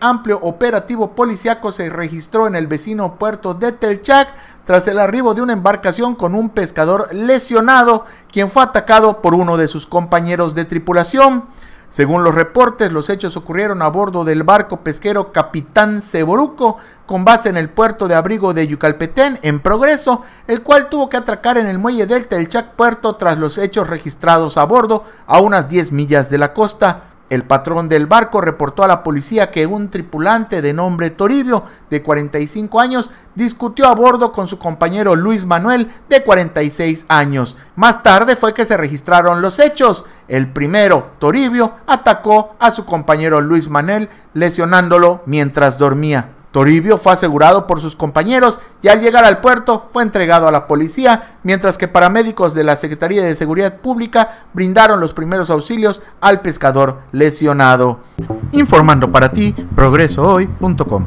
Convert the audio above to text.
amplio operativo policiaco se registró en el vecino puerto de Telchac tras el arribo de una embarcación con un pescador lesionado, quien fue atacado por uno de sus compañeros de tripulación. Según los reportes, los hechos ocurrieron a bordo del barco pesquero Capitán Ceboruco, con base en el puerto de abrigo de Yucalpetén, en progreso, el cual tuvo que atracar en el muelle del Telchac Puerto tras los hechos registrados a bordo, a unas 10 millas de la costa. El patrón del barco reportó a la policía que un tripulante de nombre Toribio, de 45 años, discutió a bordo con su compañero Luis Manuel, de 46 años. Más tarde fue que se registraron los hechos. El primero, Toribio, atacó a su compañero Luis Manuel, lesionándolo mientras dormía. Toribio fue asegurado por sus compañeros y al llegar al puerto fue entregado a la policía, mientras que paramédicos de la Secretaría de Seguridad Pública brindaron los primeros auxilios al pescador lesionado. Informando para ti, progresohoy.com.